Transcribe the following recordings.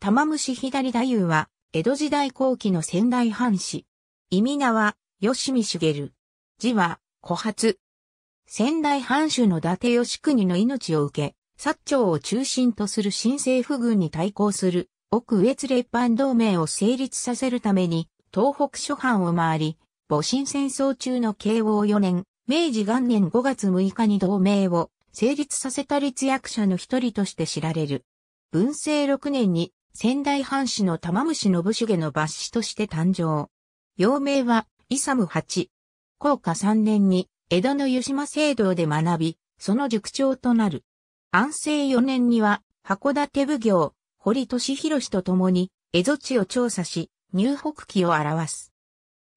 玉虫左太夫は、江戸時代後期の仙台藩士。意味名は、吉見茂。字は、小発。仙台藩主の伊達義国の命を受け、薩長を中心とする新政府軍に対抗する、奥越列藩同盟を成立させるために、東北諸藩を回り、戊辰戦争中の慶応4年、明治元年5月6日に同盟を成立させた立役者の一人として知られる。文政6年に仙台藩士の玉虫信重の抜子として誕生。幼名は、イサム八。高下3年に、江戸の湯島聖堂で学び、その塾長となる。安政4年には、函館奉行、堀敏博と共に、江戸地を調査し、入北記を表す。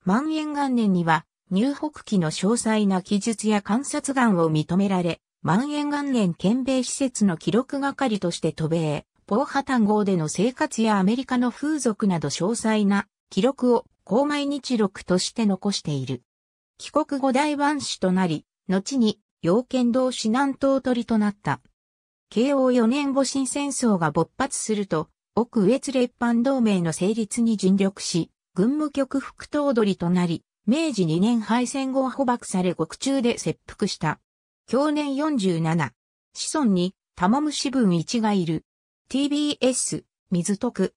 万延元年には、入北記の詳細な記述や観察眼を認められ、万延元年県米施設の記録係として渡米。ポーハタン号での生活やアメリカの風俗など詳細な記録を公毎日録として残している。帰国後大番士となり、後に要剣同士南東取りとなった。慶応4年戊辰戦争が勃発すると、奥越列藩同盟の成立に尽力し、軍務局副頭取となり、明治2年敗戦後捕獲され獄中で切腹した。去年47。子孫に玉虫分一がいる。TBS、水徳。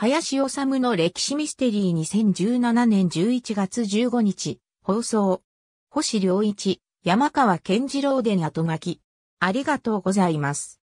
林修の歴史ミステリー2017年11月15日、放送。星良一、山川健次郎で後書き。ありがとうございます。